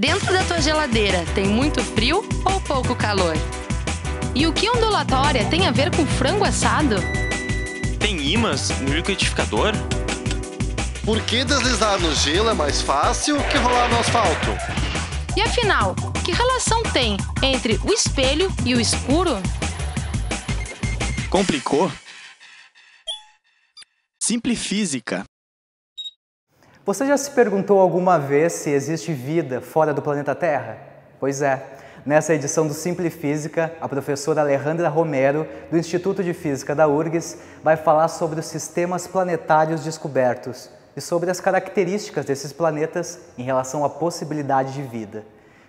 Dentro da tua geladeira tem muito frio ou pouco calor? E o que ondulatória tem a ver com frango assado? Tem imãs no liquidificador? Por que deslizar no gelo é mais fácil que rolar no asfalto? E afinal, que relação tem entre o espelho e o escuro? Complicou? Simplifísica. Você já se perguntou alguma vez se existe vida fora do planeta Terra? Pois é. Nessa edição do Simple Física, a professora Alejandra Romero, do Instituto de Física da URGS, vai falar sobre os sistemas planetários descobertos e sobre as características desses planetas em relação à possibilidade de vida.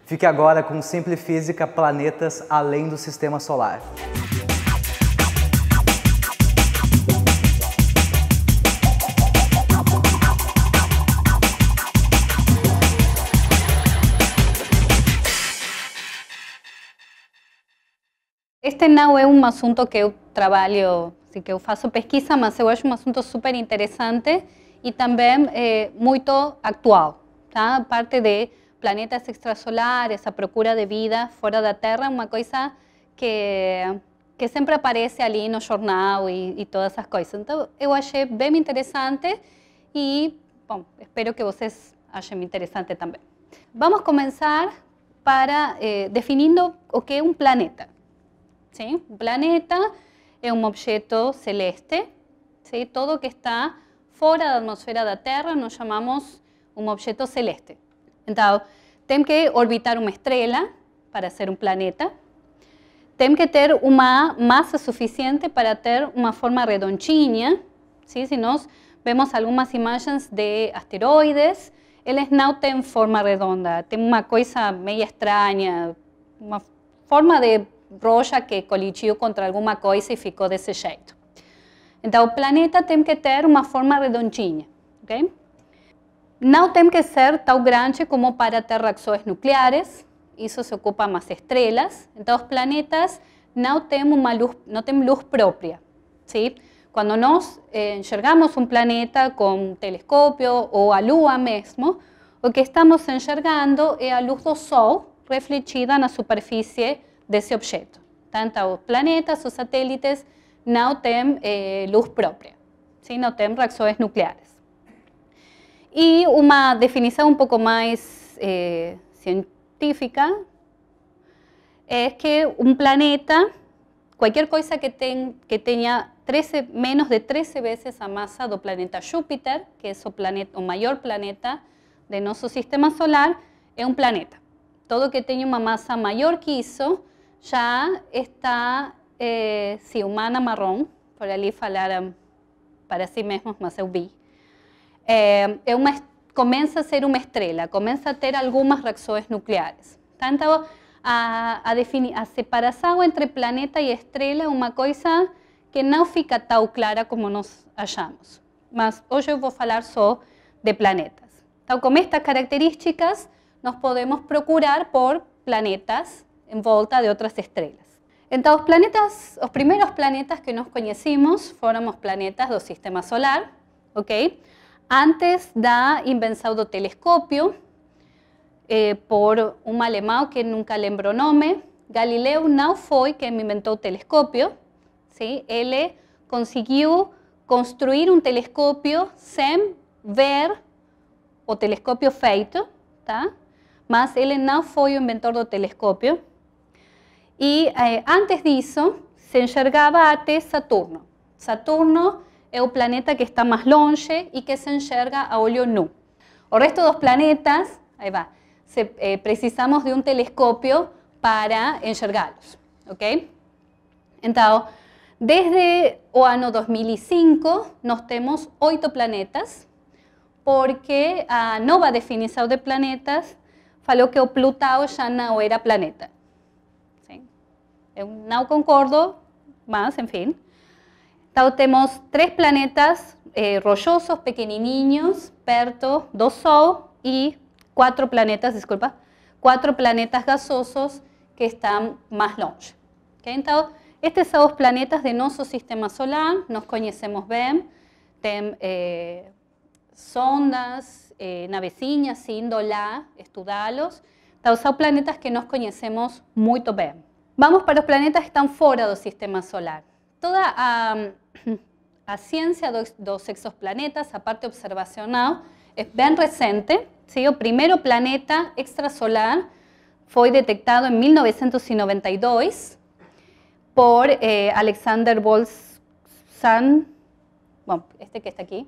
Fique agora com o Simple Física Planetas Além do Sistema Solar. Este não é um assunto que eu trabalho, assim, que eu faço pesquisa, mas eu acho um assunto super interessante e também é, eh, muito atual. Tá? A parte de planetas extrasolares, a procura de vida fora da Terra, uma coisa que, que sempre aparece ali no jornal e, e todas essas coisas. Então, eu achei bem interessante e, bom, espero que vocês achem interessante também. Vamos começar para, eh, definindo o que é um planeta. ¿sí? Un planeta es un objeto celeste, ¿sí? Todo que está fuera de la atmósfera de la Tierra nos llamamos un objeto celeste. entonces, tem que orbitar una estrella para ser un planeta, tem que tener una masa suficiente para tener una forma redondinha, ¿sí? si nos vemos algunas imágenes de asteroides, el no tienen forma redonda, tienen una cosa media extraña una forma de rocha que colidiu contra alguma coisa e ficou desse jeito. Então, o planeta tem que ter uma forma redondinha, ok? Não tem que ser tão grande como para ter reações nucleares, isso se ocupa mais estrelas. Então, os planetas não têm, uma luz, não têm luz própria, sim? Quando nós eh, enxergamos um planeta com um telescópio ou a Lua mesmo, o que estamos enxergando é a luz do Sol refletida na superfície de ese objeto. Tanto planetas, sus satélites, no tienen eh, luz propia, no tienen reacciones nucleares. Y una definición un poco más eh, científica es que un planeta, cualquier cosa que, tenga menos de 13 veces la masa del planeta Júpiter, que es el planeta, o planeta de nuestro sistema solar, es un planeta. Todo que tenga una masa mayor que eso ya está eh, si humana marrón, por allí hablar para sí mismos, más eu vi, eh, a ser una estrella, comienza a tener algunas reacciones nucleares. Tanto a, definir, a entre planeta y estrella es una cosa que no fica tan clara como nos hallamos. Más hoy yo voy a hablar solo de planetas. Con estas características, nos podemos procurar por planetas volta de otras estrellas. Entonces, los planetas, los primeros planetas que nos conocimos fueron los planetas del Sistema Solar, ok? Antes da inventado telescopio telescopio, eh, por un alemán que nunca lembro nombre, nome, Galileo não foi quem inventó o telescópio, Él consiguió construir un telescopio sem ver o telescopio feito, tá? mas ele fue foi inventor del telescopio. Y eh, antes antes eso, se a até Saturno. Saturno es el planeta que está más longe y que se enxerga a óleo nu. O resto los planetas, ahí va, se, eh, precisamos de un telescopio para enxergarlos ok? desde o año 2005, nos temos oito planetas, porque ah, a va definición de planetas faló que o Plutão já não era planeta no concordo más, en fin. Tenemos tres planetas eh, rollosos, pequeñiños, Perto, dos Sol y cuatro planetas, disculpa, cuatro planetas gasosos que están más longe. Okay, entonces, estos são planetas de nuestro sistema solar, nos conocemos bien, tenemos eh, sondas, eh, navecinas, síndola estudiarlos. Estos son planetas que nos conocemos muy bien. Vamos para los planetas que están fuera del sistema solar. Toda la ciencia de los exoplanetas, aparte observacional, es bien reciente. El primer planeta extrasolar fue detectado en 1992 por eh, Alexander Wolfson. Bueno, este que está aquí.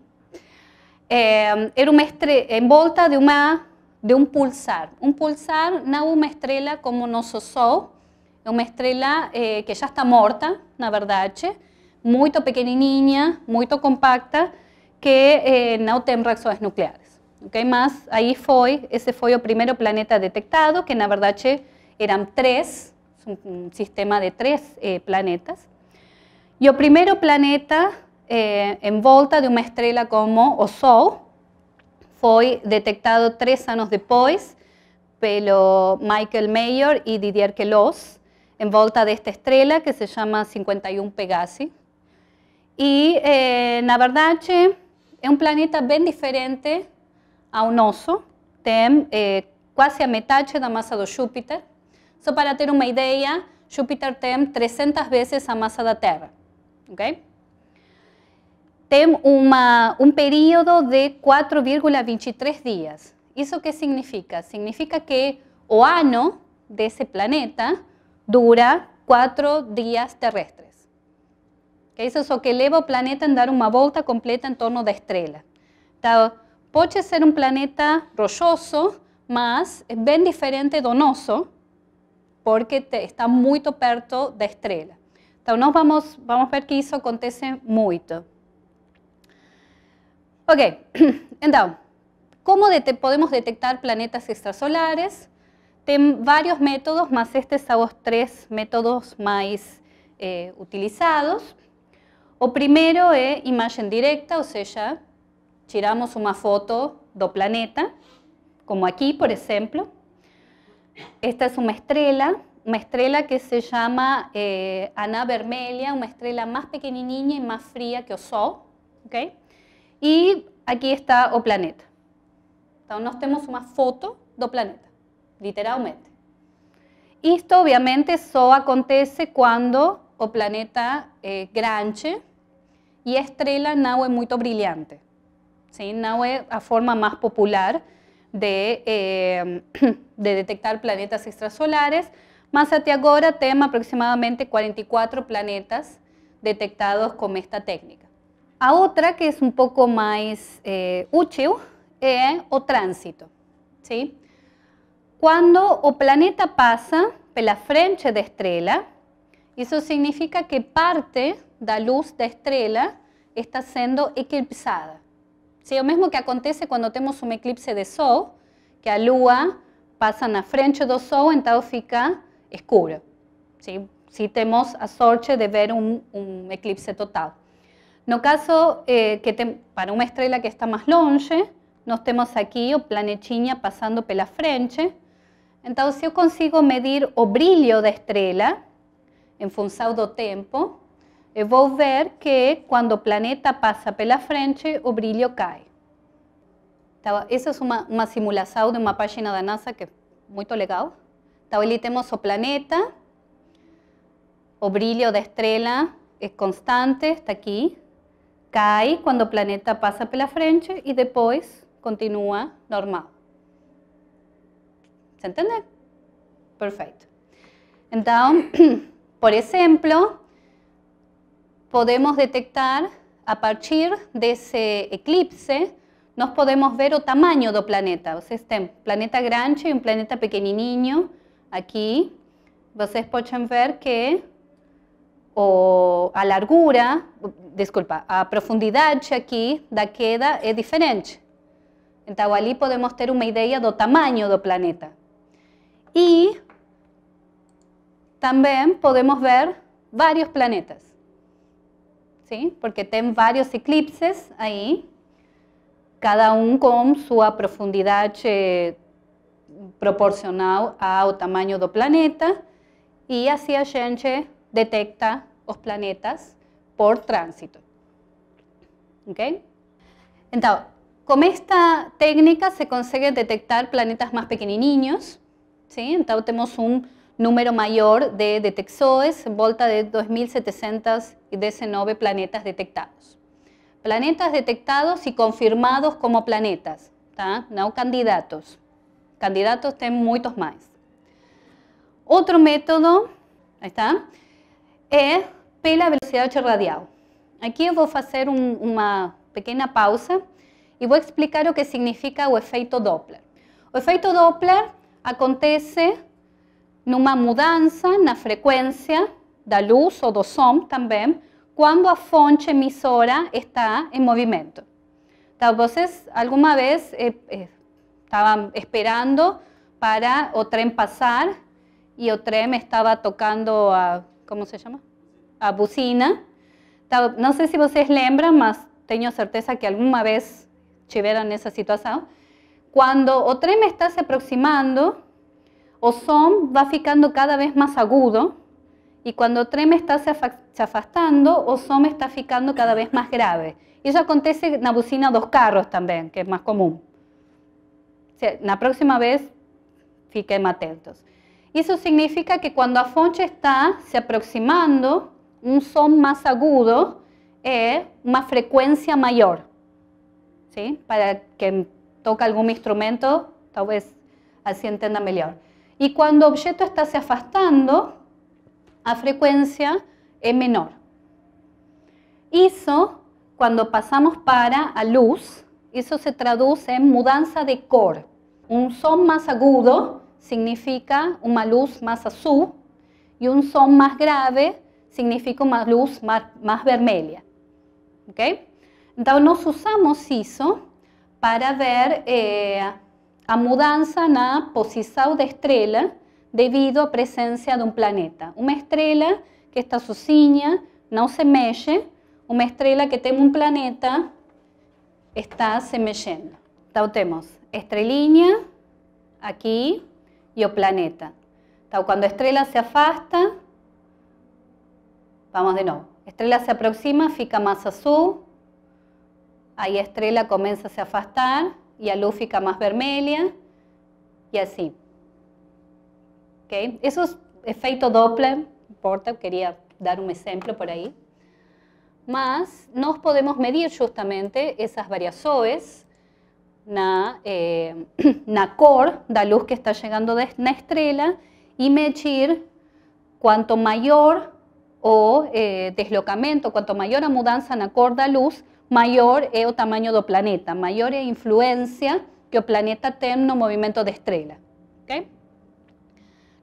Em, era un mestre en volta de, un de Un pulsar. un pulsar una una estrella como nos una estrella eh, que ya está morta, na verdade, muy pequenininha, muy compacta, que eh, no tiene reacciones nucleares. Okay? más ahí foi, ese foi o primeiro planeta detectado, que na verdade eran tres, un sistema de tres eh, planetas. Y el primeiro planeta em volta de una estrella como o fue detectado tres años después pelo Michael Mayer y Didier Queloz, en volta de esta estrela que se chama 51 Pegasi. E, eh, na verdade, é um planeta bem diferente a um oso. tem eh, quase a metade da massa do Júpiter. Só para ter uma ideia, Júpiter tem 300 vezes a massa da Terra. Okay? Tem um período de 4,23 dias. Isso que significa? Significa que o ano desse planeta dura cuatro días terrestres. que es lo que leva el planeta en dar una vuelta completa en torno de estrella. Entonces, puede ser un planeta rolloso más es diferente donoso, porque está muy perto de estrella. estrella. Entonces, vamos, a ver que eso acontece mucho. Ok, entonces, ¿cómo podemos detectar planetas extrasolares? Tem varios métodos, más estos a los tres métodos más eh, utilizados. O primero es imagen directa, o sea, tiramos una foto do planeta, como aquí, por ejemplo. Esta es una estrella, una estrella que se llama eh, Ana Vermelia, una estrella más pequenininha y más fría que o Sol. Okay? está o planeta. Entonces, tenemos una foto do planeta literalmente. Esto obviamente, solo acontece cuando o planeta eh, granche grande y estrella estrela es muy muito brilhante. No es la forma más popular de, eh, de detectar planetas extrasolares, mas hasta ahora tenemos aproximadamente 44 planetas detectados con esta técnica. A otra que es un poco más eh, útil, es el tránsito. ¿Sí? Cuando o planeta pasa pela frente de estrella, eso significa que parte de la luz de estrella está siendo eclipsada. Lo mismo mismo que acontece cuando tenemos un eclipse de sol, que a lua pasa na frente do sol, entonces fica oscuro. si tenemos a sorte de ver un eclipse total. No caso eh, que para una estrella que está más longe, nos temos aquí o planetinha pasando pela frente, entonces, si yo consigo medir o brillo de estrella en função del tempo, voy a ver que cuando el planeta passa pela frente, o brillo cae. Esa es una uma, de una página de NASA que es muy legal. Entonces, tenemos o planeta, o brillo de estrella es constante, está aquí, cae cuando el planeta por pela frente y después continúa normal. ¿Se entiende? Perfecto. Entonces, por ejemplo, podemos detectar a partir de ese eclipse, nos podemos ver o tamaño este do planeta. Vocês un planeta grande y un planeta pequenininho aquí, Vocês pueden ver que o, a largura, disculpa, a profundidade aquí da queda es diferente. Entonces, ali podemos tener una idea del tamaño do planeta. Y también podemos ver varios planetas, ¿sí? porque tienen varios eclipses ahí, cada uno con su profundidad eh, proporcional al tamaño del planeta Y así a detecta los planetas por tránsito. ¿Okay? Entonces, con esta técnica se consigue detectar planetas más pequenininhos ¿sí? Entonces tenemos un número mayor de en volta de 2.719 planetas detectados. Planetas detectados y confirmados como planetas, no candidatos. Candidatos tenemos muchos más. Otro método, ahí está, es pela velocidad radial. radiado. Aquí voy a hacer una pequeña pausa y voy a explicar lo que significa el efecto Doppler. El efecto Doppler acontece numa mudança na frecuencia da luz o do som también, cuando a fonte emissora está en em movimiento. Então, alguna vez eh, eh, estaban esperando para o tren pasar y e o trem estaba tocando a, cómo se llama A No sé si ustedes se vocês lembram, mas tengo certeza que alguna vez en esa situación. Cuando o me está se aproximando, o som va ficando cada vez más agudo, y cuando Trem está se afastando, o som está ficando cada vez más grave. Eso acontece en la bocina dos carros también, que es más común. La próxima vez, fiquem atentos. Eso significa que cuando afonche está se aproximando, un son más agudo es eh, una frecuencia mayor. Para que toca algún instrumento, tal vez así así mejor y cuando el objeto está se afastando, a frecuencia es menor. ISO cuando pasamos para a luz, eso se traduce en mudanza de cor. un son más agudo significa una luz más azul y un son más grave significa una luz más vermelia vermelha. Ok? usamos ISO para ver eh, a en na posición de estrela debido a presencia de un planeta. Una estrella que está suciña no se mexe, Una estrella que tiene un planeta está se mexendo. tenemos temos estrelinha aquí, y o planeta. cuando quando estrella se afasta, vamos de nuevo, Estrella se aproxima, fica más azul ahí la estrella comienza a se afastar y a luz fica más vermelha y así Okay? Eso es efecto Doppler, importa, quería dar un ejemplo por ahí Más nos podemos medir justamente esas variaciones na, eh, na cor da luz que está llegando de, la estrella y medir cuanto mayor o eh, cuanto mayor mayor a mudanza na cor da luz, mayor es o tamaño del planeta, mayor es la influencia que o planeta en el movimiento de estrela. Okay?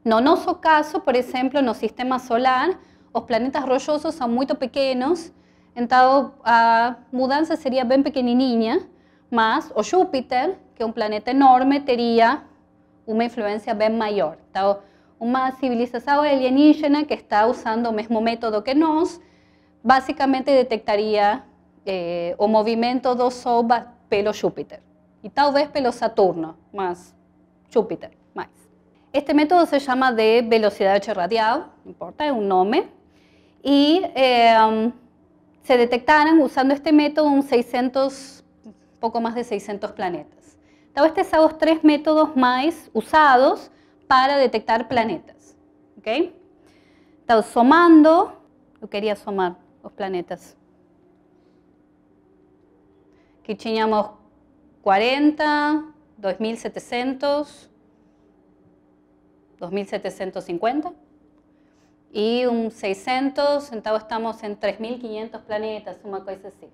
No nosso caso, por ejemplo, en no sistema solar, los planetas rochosos son muito pequeños, entonces a mudança seria bem pequenininha, mas o Júpiter, que es un planeta enorme, teria una influencia bem mayor. Então, una civilización alienígena que está usando el mesmo método que nós, básicamente detectaría... Eh, o movimiento do Sol pelo Júpiter y tal vez pelo Saturno, más Júpiter mais. Este método se llama de velocidad de radial, radiado importa, es un nombre y em, se detectaron usando este método un 600, poco más de 600 planetas. tal estes são os tres métodos más usados para detectar planetas, ok? Então, somando, eu quería somar los planetas Aquí teníamos 40, 2700, 2750 y un 600, entonces estamos en 3.500 planetas, suma cosa así,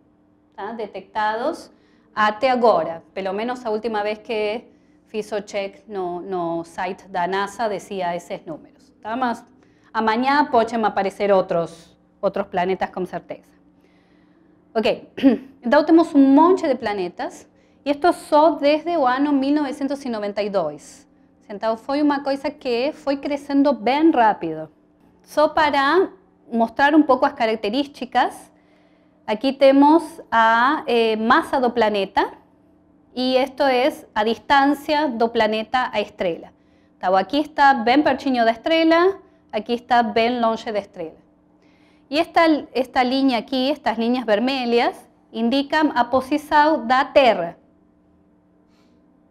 detectados hasta ahora, Pelo menos la última vez que hizo check no, no site da NASA decía esos números. Más, a mañana podem aparecer otros otros planetas con certeza. Ok, entonces tenemos un monte de planetas y esto sólo desde el año 1992. Entonces fue una cosa que fue creciendo bien rápido. Solo para mostrar un poco las características, aquí tenemos a eh, masa do planeta y esto es a distancia do planeta a estrella. Aquí aquí está bien Perciño de estrella, aquí está bien longe de estrella. Y esta, línea aquí, estas líneas vermelhas, indican a posição da Terra,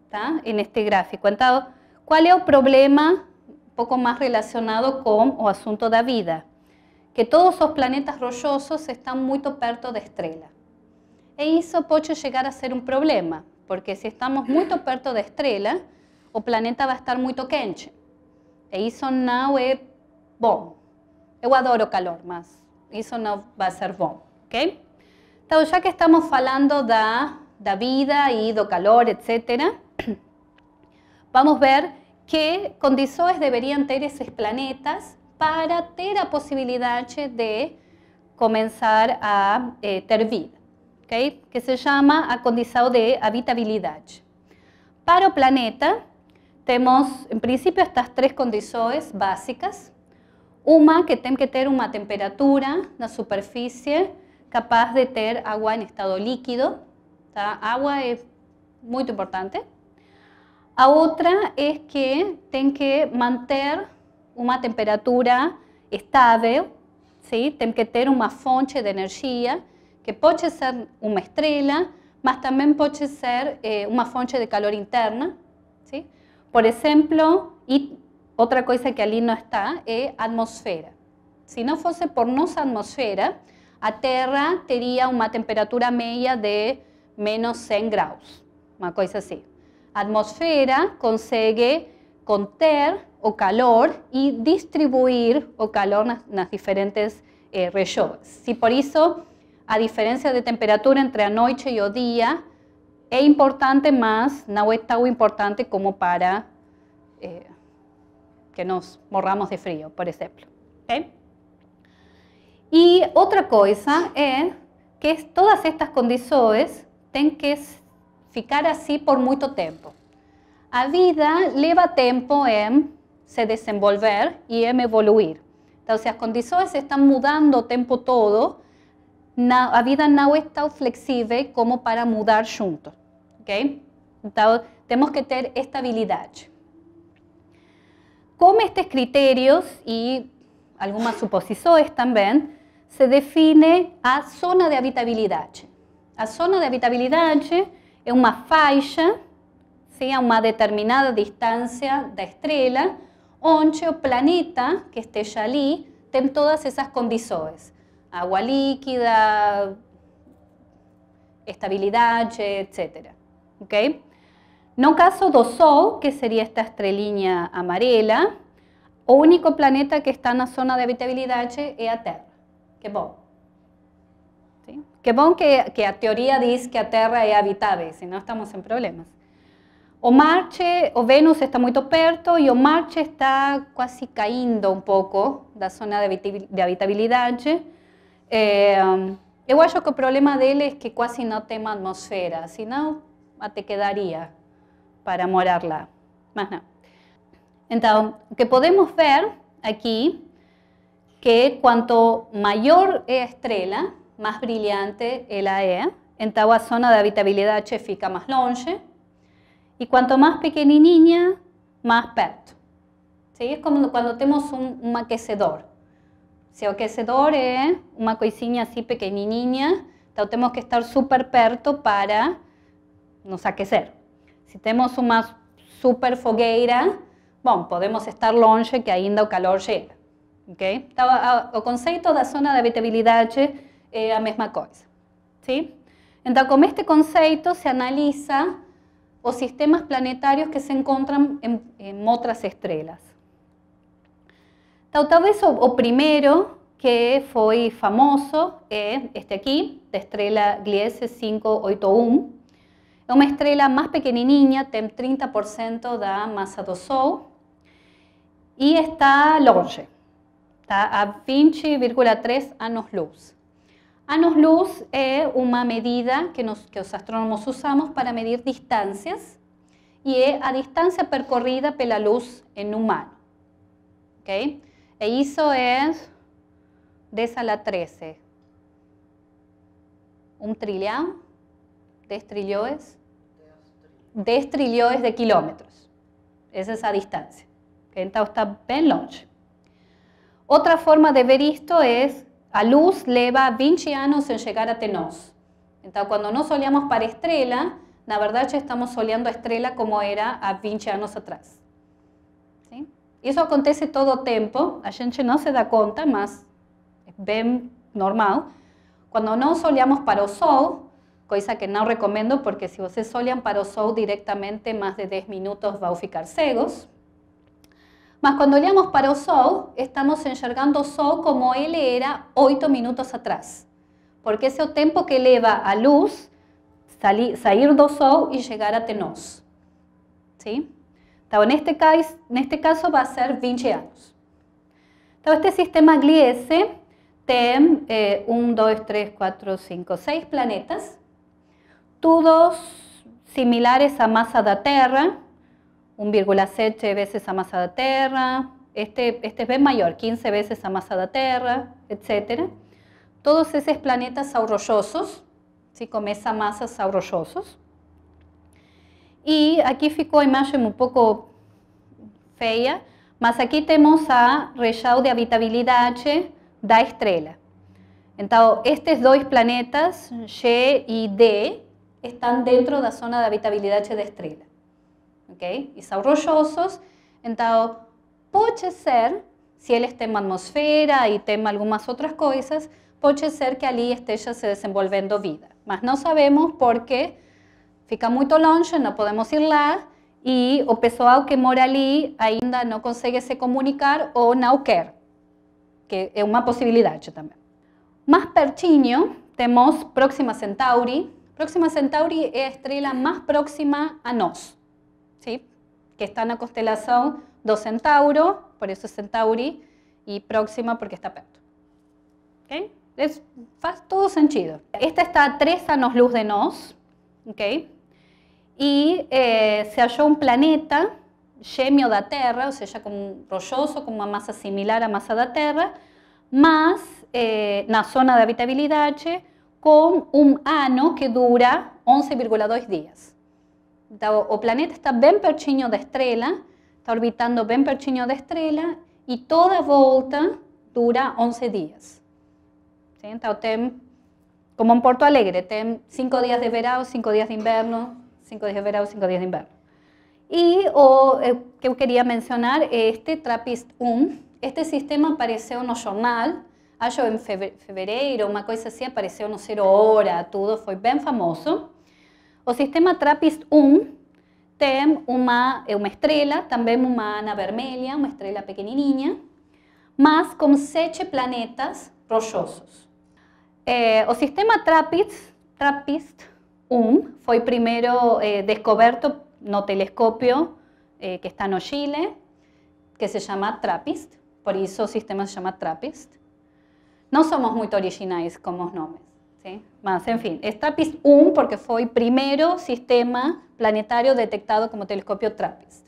¿Está? en este gráfico. Então, ¿cuál es el problema un poco relacionado el o de da vida? Que todos los planetas rollosos están muito perto de estrella. E isso pocho llegar a ser un problema, porque si estamos muito perto de estrella, o planeta va a estar muy quente. E isso não é e bom. Eu adoro calor, más. Eso no va a ser bom, ok? Então, ya que estamos hablando de da vida y do calor, etc., vamos a ver qué condiciones deberían tener esos planetas para tener la posibilidad de comenzar a eh, tener ter vida, ok? Que se llama a de habitabilidad. Para el planeta, tenemos, en principio, estas tres condiciones básicas, una, que tiene que tener una temperatura la superficie capaz de tener agua en estado líquido. Agua agua es muy importante. A otra es que tiene que mantener una temperatura estable. sí tiene que tener una fuente de energía que puede ser una estrella, pero también puede ser eh, una fuente de calor interna. sí Por ejemplo, otra cosa que ali no está es eh, atmósfera. Si no fuese por nuestra atmósfera, a Tierra tendría una temperatura media de menos 100 grados. Una cosa así. La atmósfera consegue conter o calor y distribuir o calor en las diferentes eh, por eso, a diferencia de temperatura entre la y y el día es importante, más. no es tan importante como para eh, que nos morramos de frío, por ejemplo. Y otra cosa es que todas estas condiciones tienen que ficar así por mucho tiempo. La vida lleva tiempo en se desenvolver y en evoluir. entonces las condiciones están mudando tiempo, tempo todo, La vida no es tan flexible como para mudar juntos. Okay? Tenemos que tener estabilidad. Con estos criterios y algunas suposiciones también, se define a zona de habitabilidad. A zona de habitabilidad es una faixa, sí, a una determinada de la estrella donde o planeta que esté allí tiene todas esas condiciones. Agua líquida, estabilidad, etc. Ok? No caso do Sol, que seria esta estrelinha amarela, o único planeta que está na zona de habitabilidade é a Terra. Que bom. Que bom que, que a teoria diz que a Terra é habitável, não estamos em problemas. O Marte, o Vênus está muito perto e o Marte está quase caindo um pouco da zona de habitabilidade. É, eu eh, acho que o problema dele é que quase não tem atmosfera, se não te quedaria para morarla, más nada. Entonces, que podemos ver aquí que cuanto mayor es la más brillante ella es. entonces a e. zona de habitabilidad se fica más longe, y cuanto más niña más perto. ¿Sí? Es como cuando tenemos un, aquecedor. Si el aquecedor es una coisinha así pequeñinina, entonces tenemos que estar súper perto para nos aquecer. Si tenemos una super fogueira, podemos estar longe que ainda o calor llega. Okay? Então, ah, o conceito da zona de habitabilidad es eh, la misma cosa. Sim? Entonces este concepto se analiza los sistemas planetarios que se encuentran en otras estrellas. estrelas. vez o, primero que fue famoso es eh, este aquí, de estrella Gliese 581, una estrella más y niña tem 30% de masa del Sol Y está longe, está a 20,3 años luz Años luz es una medida que, los astrónomos usamos para medir distancias. Y es a distancia percorrida pela luz en un mar. Okay? E hizo es 10 a la 13. Un trillón de trillones de kilómetros. Es esa distancia. Entonces está bien longe. Otra forma de ver esto es a luz leva 20 años en llegar a tenos Entonces cuando no soleamos para estrella la verdad ya estamos soleando a estrella como era a 20 años atrás. ¿Sí? eso acontece todo tiempo tiempo. a gente no se da cuenta más es bien normal. Cuando no soleamos para o Sol, cosa que no recomiendo porque si ustedes solían para o sol más de 10 minutos a ficar cegos. Mas cuando leamos para o estamos enxergando so como él era 8 minutos atrás. Porque ese es el tiempo que eleva a luz salir do sol y llegar a Tenos. Este en este caso, va a ser 20 años. este sistema Gliese tiene 1, 2, 3, 4, 5, 6 planetas todos similares a masa de la Tierra 1,7 veces a masa de Tierra, este, este es B mayor, 15 veces a masa la Tierra etc. Todos esos planetas saurollosos, ¿sí? con esa masa saurollosos. Y aquí ficó la imagen un poco fea mas aquí tenemos a rayado de habitabilidad h da estrella Entonces, estos dos planetas, G y D, están dentro de la zona de Habitabilidad de estrella, Ok? Y son rollosos, Entonces, puede ser, si él en atmósfera atmosfera y tema algunas otras cosas, puede ser que esté ya se desenvolviendo vida. Mas no sabemos por qué. fica muy longe, no podemos ir lá Y o pessoal que mora allí ainda no consigue se comunicar o no quiere. que es una posibilidad también. Más pertinho, tenemos Próxima Centauri, Próxima Centauri es la estrella más próxima a nos, ¿sí? que está en la constelación dos Centauro, por eso Centauri, y próxima porque está perto. ¿Okay? Es, faz todo sentido. Esta está a 3 años luz de nos, ¿okay? Y eh, se halló un planeta de Tierra, Terra, sea, ya como rolloso con una masa similar a masa de Terra, más eh, na zona de habitabilidad h, con un ano que dura 11,2 días. O planeta está bien pertinho de estrella, está orbitando bien pertinho de estrella, y toda vuelta dura 11 días. Entonces, como en Porto Alegre, tem 5 días de verano, 5 días de inverno, 5 días de verano, 5 días de inverno. Y o eh, que quería mencionar este TRAPPIST-1. Este sistema en no jornal en febrero, una cosa así apareció, apareceu no Zero Hora, todo, fue bien famoso. El sistema TRAPPIST 1 tiene eh, una estrella, también una uma ana vermelha, uma estrella pequenininha, más con sete planetas rollosos. El eh, sistema TRAPPIST, 1 fue primero eh, descubierto no telescopio que está en Chile, que se llama TRAPPIST, por eso el sistema se llama TRAPPIST. No somos muy originales como los nombres, Sí? en fin, TRAPPIST 1 porque fue el primer sistema planetario detectado como telescopio TRAPPIST.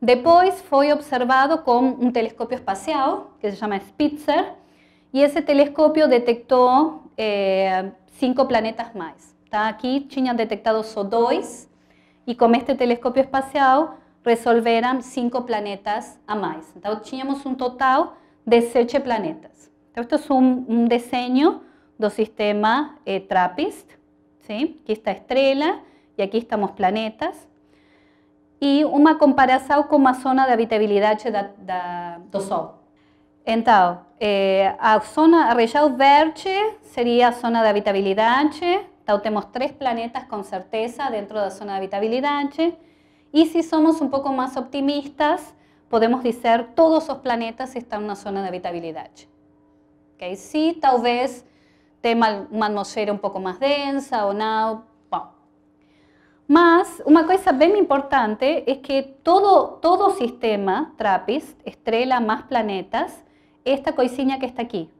Después fue observado con un telescopio espacial que se llama Spitzer y ese telescopio detectó eh, cinco planetas más. Aquí aquí, China detectado dos y y con este telescopio espacial resolverán cinco planetas a más. Entonces teníamos un total deseche planetas. Esto es un, diseño del sistema eh, TRAPPIST. ¿sí? Aquí está estrella y aquí estamos planetas. Y una comparación con la zona de habitabilidad del Sol. eh, a zona rayleigh região sería zona de habitabilidad. Entonces, tenemos tres planetas con certeza dentro de la zona de habitabilidad H Y si somos un poco más optimistas, podemos dizer todos los planetas están en una zona de habitabilidad. Sí, tal vez, tenga una atmósfera un poco más densa o no. Más, una cosa bien importante es que todo todo sistema TRAPPIST, estrella más planetas, esta coisinha que está aquí.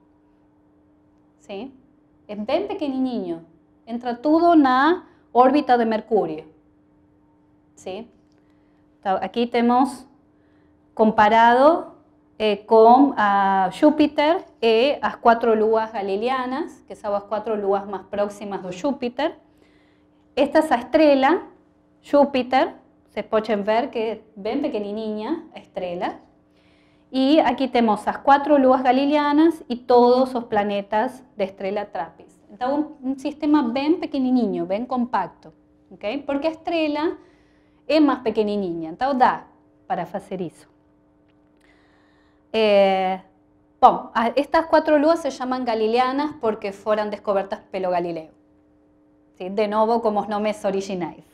Es É bem Entra Entra todo la órbita de Mercurio. Aquí tenemos comparado eh, con ah, Júpiter y las cuatro lúas galileanas, que son las cuatro lúas más próximas de Júpiter. Esta la Júpiter, se pueden ver que es muy niña estrella, y Y tenemos tenemos las cuatro lúas galileanas y todos los planetas de estrella Trappist. Es un sistema bien pequenininho, bien compacto, Porque estrella es más más niña entonces para hacer eso. Eh, estas cuatro luas se llaman galileanas porque fueron descubiertas pelo Galileo. De nuevo, como os nomes originais.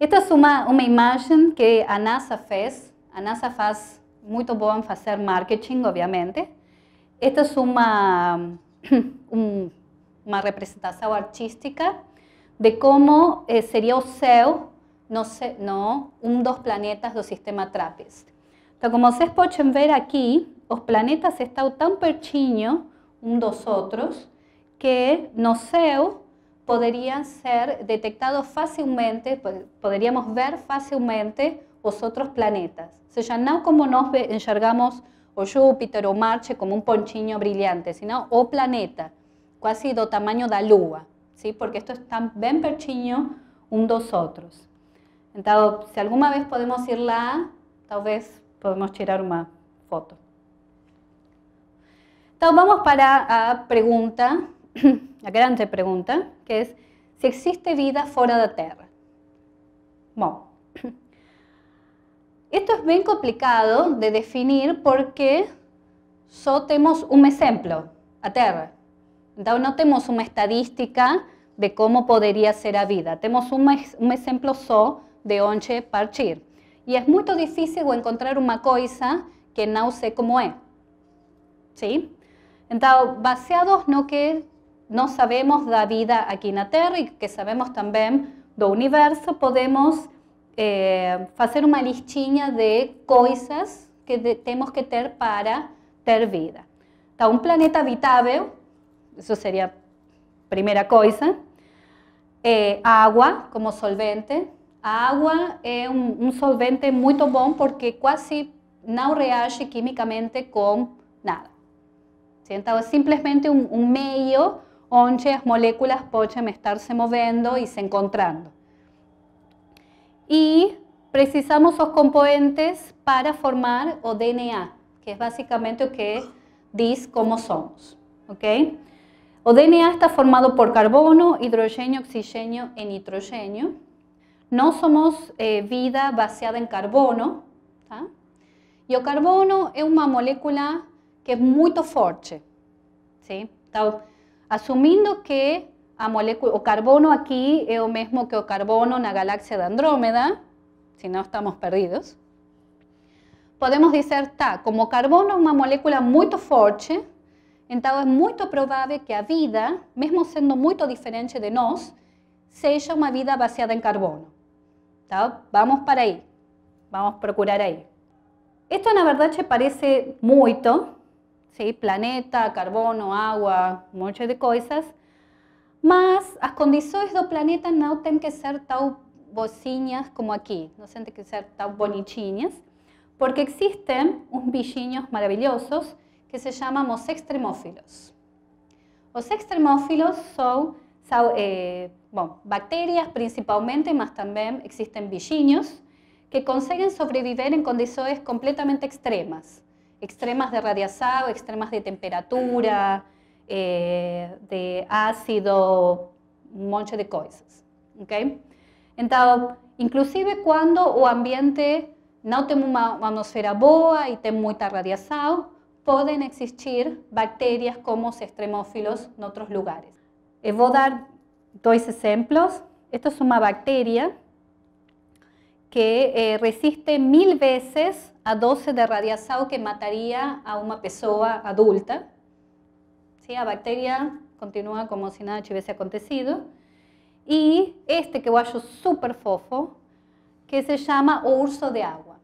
Esta es una, imagen que a NASA fez. A NASA faz muy boa marketing, obviamente. Esta es una, una representación artística de cómo eh, sería el céu no, no, un dos planetas del sistema TRAPPIST como vocês pueden ver aquí, los planetas están tan pertinho um dos otros que no céu podrían ser detectados fácilmente, pues, podríamos ver fácilmente os otros planetas. Se seja, no como nos enxergamos o Júpiter o Marte como un pontinho brillante, sino o planeta, casi do tamaño da Lua, ¿sí? porque esto está bem pertinho un dos otros. si si alguna vez podemos ir tal vez... Podemos tirar una foto. Entonces, vamos para la pregunta, la grande pregunta, que es si existe vida fuera de la Tierra. Bueno, esto es bien complicado de definir porque solo tenemos un ejemplo, a Tierra. Entonces no tenemos una estadística de cómo podría ser la vida. Tenemos un, ejemplo solo de onche partir y es muy difícil encontrar una cosa que sé sé es, ¿sí? Entonces, basados en lo que no sabemos la vida aquí en la Tierra y que sabemos también del universo, podemos eh, hacer una listinha de cosas que tenemos que tener para tener vida. Un planeta habitable, eso sería primera cosa. Eh, agua Eh, como solvente, Agua es un solvente muy bom porque casi no reage químicamente con nada. Então, es simplemente un medio meio moléculas pueden estarse moviendo y se encontrando. Y precisamos los componentes para formar o DNA, que es básicamente lo que dice como somos, ok? O DNA está formado por carbono, hidrógeno, oxígeno y nitrógeno. No somos eh, vida basada en carbono. Y Y o carbono es una molécula que es muy forte. sí. que a molécula, o carbono aquí es lo mismo que o carbono en la galaxia de Andrómeda, si no estamos perdidos, podemos decir que como carbono es una molécula muy forte, entonces es muy probable que a vida, mesmo siendo muy diferente de nosotros, sea una vida basada en carbono. Vamos para ahí, vamos a procurar ahí. Esto en verdad, te parece mucho. ¿sí? planeta, carbono, agua, muchas de cosas. mas as condiciones do planeta no tienen que ser tan bocinas como aquí. No tienen que ser tan bonitinhas, porque existen unos bichinhos maravillosos que se llaman los extremófilos. Los extremófilos son... Eh, bacterias principalmente, más también existen bichinhos que consiguen sobrevivir en condiciones completamente extremas, extremas de radiación, extremas de temperatura, eh, de ácido, un montón de cosas. Okay. Entonces, inclusive cuando el ambiente no tiene una atmósfera boa y tiene mucha radiación, pueden existir bacterias como los extremófilos en otros lugares voy a dar dos ejemplos. Esto es una bacteria que eh, resiste mil veces a dosis de radiación que mataría a una persona adulta. ¿Sí? La bacteria continúa como si nada hubiese acontecido. Y este que yo super súper fofo, que se llama urso de agua.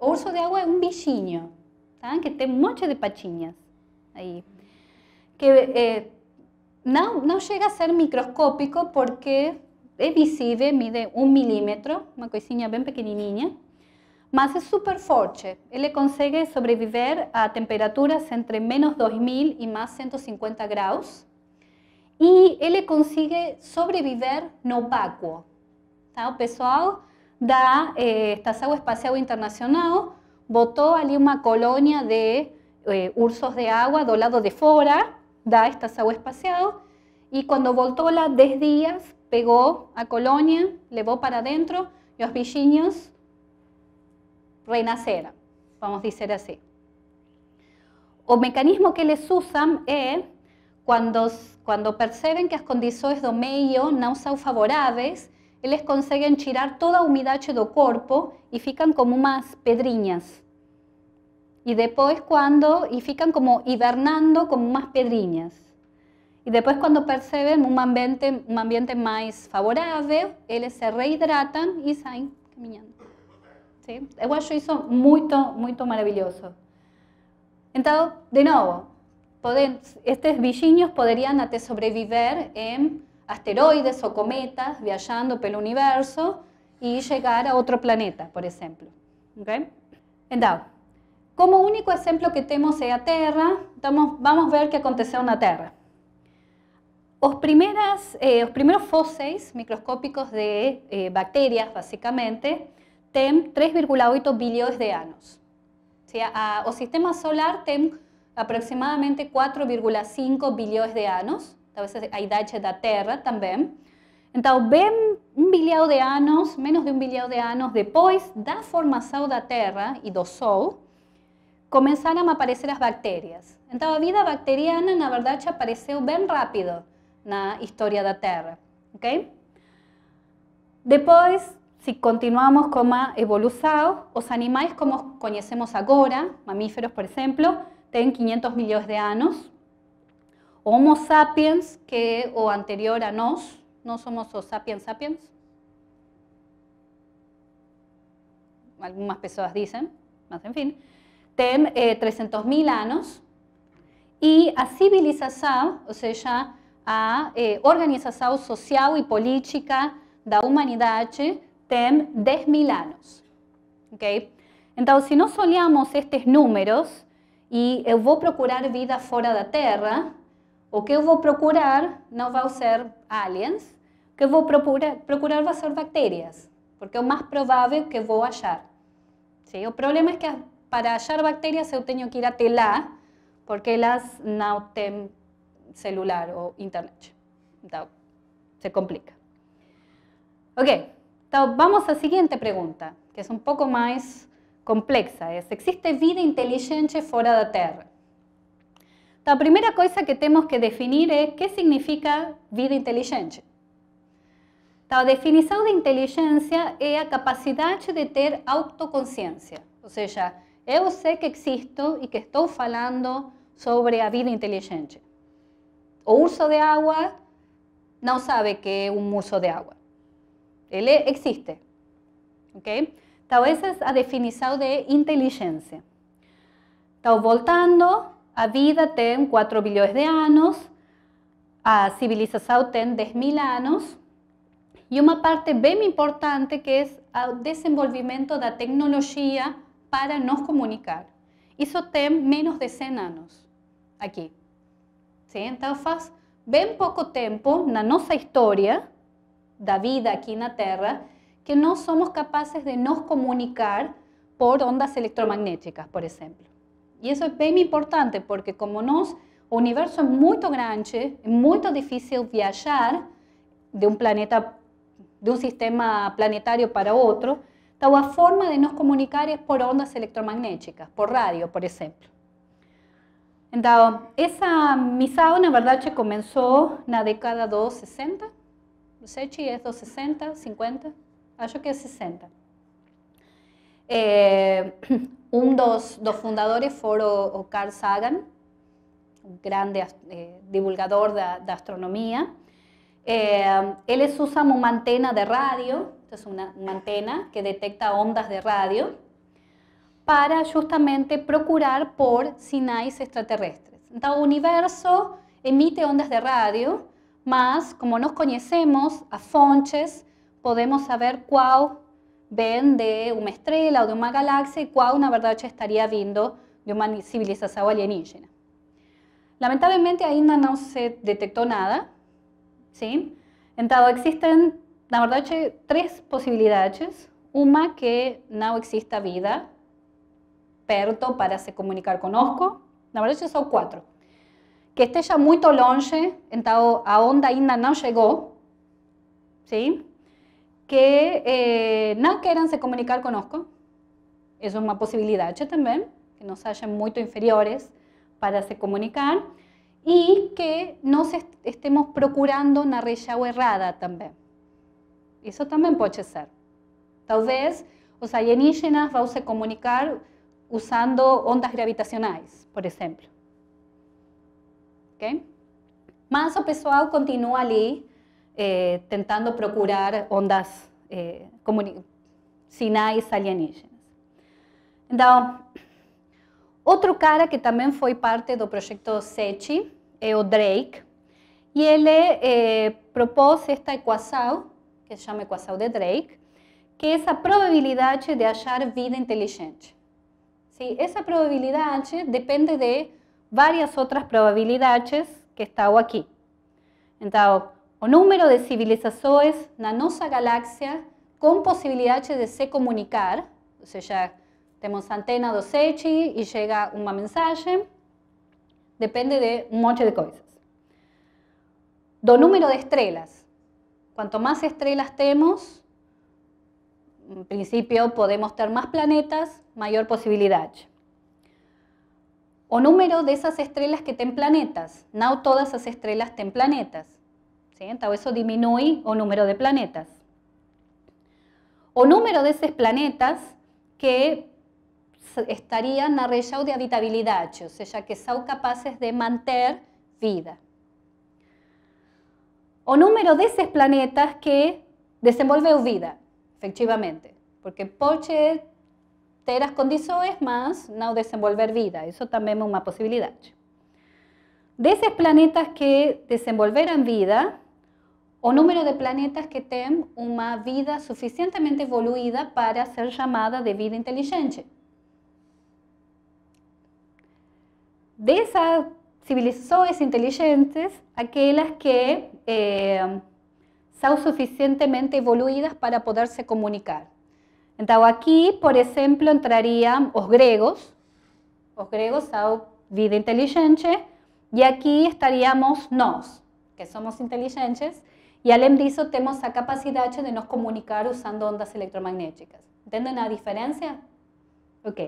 urso de agua es un bichinho, que tiene muchas de pachinhas ahí. Que eh, no, no llega a ser microscópico porque es visible, mide un milímetro, una coisinha bien pequeñinha, mas es súper forte. le consigue sobrevivir a temperaturas entre menos 2000 y más 150 grados. y él le consigue sobrevivir no vacuo. ¿Está O pessoal da eh, Estação Espacial Internacional botó allí una colonia de eh, ursos de agua do lado de fora da estação espaciado y cuando voltó la 10 días pegó a colonia levó para adentro y los bichinhos vamos vamos a decir así. O mecanismo que les usan es, cuando perciben que las condiciones do medio no son favorables, ellos consiguen tirar toda humedad humedad do corpo y fican como unas pedriñas y después cuando, y fican como hibernando con más pedriñas. Y después cuando perciben un ambiente, un ambiente más favorable, ellos se rehidratan y salen caminando. ¿Sí? Yo acho muy muy muito maravilloso. de nuevo, estos estos podrían podrían até sobrevivir en asteroides o cometas, viajando por el universo y llegar a otro planeta, por ejemplo. Okay? Entonces, como único ejemplo que tenemos es la Tierra. Vamos a ver qué en la tierra los eh, primeros, eh, primeros microscópicos de eh, bacterias, básicamente, tienen 3,8 billones de años. O, sea, a, o sistema solar tiene aproximadamente 4,5 billones de años. vez hay a de la Tierra también. Entonces ven un billón de años, menos de un billón de años, depois da de la Terra y dos Sol, comenzaron a aparecer las bacterias. toda la vida bacteriana, la verdad apareció bien rápido en historia historia la Tierra, ok? Después, si continuamos con la evolución, os animales como conocemos ahora, mamíferos, por ejemplo, tienen 500 millones de años. Homo sapiens, que o anterior a nos, no somos los sapiens sapiens, algunas personas dicen, más en fin, tem eh, 300.000 anos e a civilização, ou seja, a eh, organização social e política da humanidade tem 10 mil anos. Okay? Então, se nós olhamos estes números e eu vou procurar vida fora da Terra, o que eu vou procurar não vão ser aliens, o que eu vou procurar, procurar vai ser bactérias, porque é o mais provável que eu vou achar. O problema é que para hallar bacterias eu tenho que ir até lá, porque elas não têm celular ou internet. Então, se complica. Ok, então vamos à seguinte pergunta, que é um pouco mais complexa. É, existe vida inteligente fora da Terra? Então, a primeira coisa que temos que definir é o que significa vida inteligente. Então, a definição de inteligência é a capacidade de ter autoconsciência, ou seja, Eu sé que existo y que estou falando sobre a vida inteligente. O urso de agua no sabe que es un urso de agua. Él existe. Ok? Então, essa é a de inteligencia. estamos voltando, a vida tiene 4 bilhões de años. a civilización tiene 10.000 mil anos, e uma parte bem importante que el o desenvolvimento da tecnología para nos comunicar. hizo tem menos de 100 años, aquí. ven ven ven poco tiempo tempo de nossa história da vida en la Terra que no somos capaces de nos comunicar por ondas electromagnéticas, por ejemplo. Y eso es bem importante porque como nos universo es muy grande, es muy difícil viajar de un planeta de un sistema planetario para otro, la forma de nos comunicar es por ondas electromagnéticas, por radio, por ejemplo. esa esa misaona, verdad, que en la década 260 60. sé si es 60, 50, ah, Creo que es 60. Uno de dos, dos fundadores fue Carl Sagan, un grande eh, divulgador de astronomía. Él Eh, él una antena de radio es una, antena que detecta ondas de radio, para justamente procurar por sinais extraterrestres. entonces el universo emite ondas de radio más como nos conocemos a fonches podemos saber cuál ven de una estrella o de una galaxia y una verdad verdad, estaría vindo de una civilización alienígena. lamentablemente aún no se detectó nada, ¿sí? existen existen verdad hay tres posibilidades. Una, que no exista vida perto para se comunicar conozco. La verdad son cuatro. Que esté ya muy longe, entonces a onda ainda no llegó, ¿sí? Que eh, no quieran se comunicar conosco. es es una posibilidad también, Que nos hayan muy inferiores para se comunicar. y que nos estemos procurando na região errada también. Isso também pode ser. Talvez os alienígenas vão se comunicar usando ondas gravitacionais, por exemplo. Okay? Mas o pessoal continua ali eh, tentando procurar ondas, eh, sinais alienígenas. Então, outro cara que também foi parte do projeto SETI é eh, o Drake, e ele eh, propôs esta equação que se chama equação de Drake, que é essa probabilidade de achar vida inteligente. Sim, essa probabilidade depende de várias outras probabilidades que estão aqui. Então, o número de civilizações na nossa galáxia com possibilidade de se comunicar, ou seja, temos a antena do SETI e chega uma mensagem, depende de um monte de coisas. Do número de estrelas, Cuanto más estrellas tenemos, en principio podemos tener más planetas, mayor posibilidad. O número de esas estrellas que tienen planetas. No todas las estrellas tienen planetas. Entonces eso disminuye o número de planetas. O número de esos planetas que estarían la región de habitabilidad, o sea, que son capaces de mantener vida o número de esos planetas que desenvolveu vida, efectivamente. Porque por teras condiciones condições, más no desenvolver vida. eso también es una posibilidad. De esos planetas que desenvolverán vida, o número de planetas que tienen una vida suficientemente evoluida para ser llamada de vida inteligente. Civilizaciones inteligentes, aquellas que eh, son suficientemente evoluidas para poderse comunicar. Entonces aquí, por ejemplo, entrarían los gregos, Los griegos son vida inteligente, Y aquí estaríamos nosotros, que somos inteligentes, Y além eso tenemos la capacidad de nos comunicar usando ondas electromagnéticas. ¿Entienden la diferencia? Ok.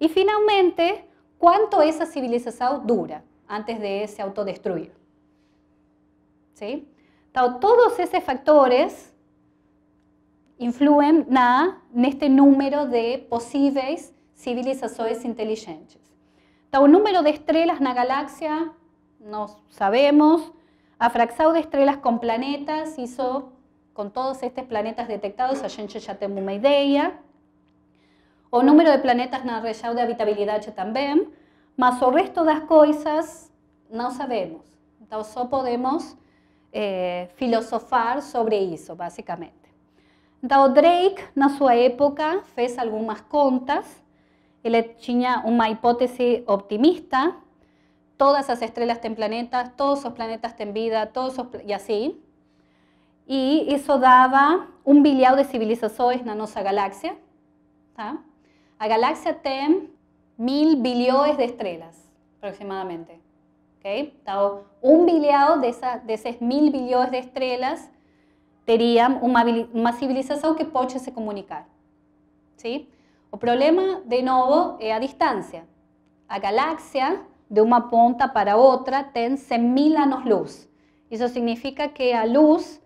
Y finalmente, ¿cuánto esa civilización dura? antes de se autodestruir. ¿Sí? todos esos factores influyen en este número de posibles civilizaciones inteligentes. El número de estrellas en la galaxia, no sabemos, a de estrellas con planetas, hizo con todos estos planetas detectados, ya gente una idea. O número de planetas en la región de habitabilidad también. Mas o resto las cosas no sabemos. Entonces, solo podemos eh, filosofar sobre eso, básicamente. Então Drake, na sua época, fez algunas contas. Él tenía una hipótesis optimista. Todas las estrellas tienen planetas, todos los planetas tienen vida, todos y Y y eso un un de civilizaciones en nuestra galaxia. La A galáxia tem mil billones de estrellas aproximadamente. un Un de esas mil billones de estrellas tendría una civilización que pode se comunicar. ¿sí? O problema, de nuevo, es a distancia. A galaxia, de una punta para otra tiene 100 mil años luz Eso significa que a luz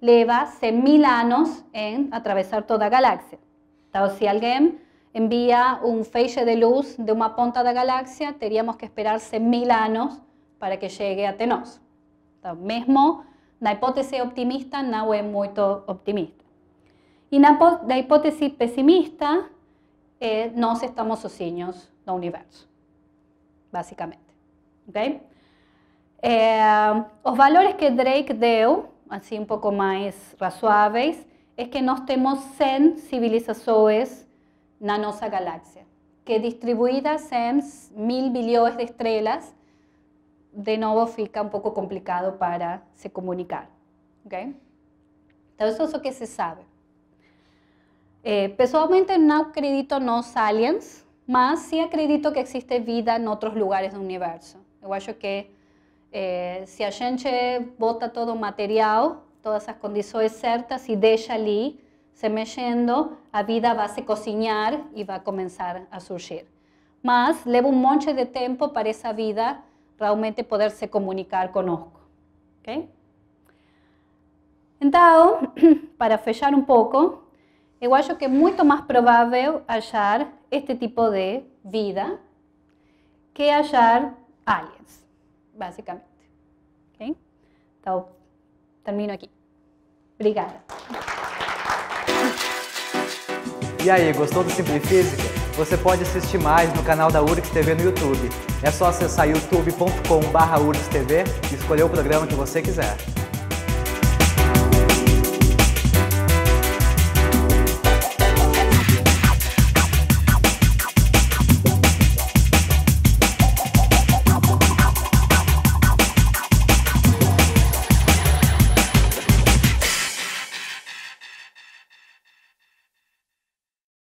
le 100 mil años en atravesar toda galaxia. galaxia. si alguien envía un feixe de luz de una ponta de galaxia, teríamos que esperar 100.000 mil para que llegue a Tenos. Mismo, mesmo la hipótesis optimista, no es muy optimista. Y la hipótesis pesimista eh, nos estamos sozinhos del universo, Básicamente. ¿Ok? Eh, los valores que Drake dio, así un poco más razoáveis, es que no tenemos 100 civilizaciones nanosa galaxia, que distribuidas en mil billones de estrellas, de nuevo fica un poco complicado para se comunicar. ¿okay? Entonces, eso es lo que se sabe. Eh, personalmente, no acredito no aliens, más sí acredito que existe vida en otros lugares del universo. Yo que eh, si a gente bota todo material, todas las condiciones certas y deja allí, se me va a vida a se y va a comenzar a surgir. Más, leva un monte de tiempo para esa vida realmente poderse comunicar conozco. Okay? Entonces, para fechar un poco, igual yo que es mucho más probable hallar este tipo de vida que hallar aliens, básicamente. Okay? Entonces, termino aquí. Gracias. E aí, gostou do Simplifísica? Você pode assistir mais no canal da URGS TV no YouTube. É só acessar youtubecom e escolher o programa que você quiser.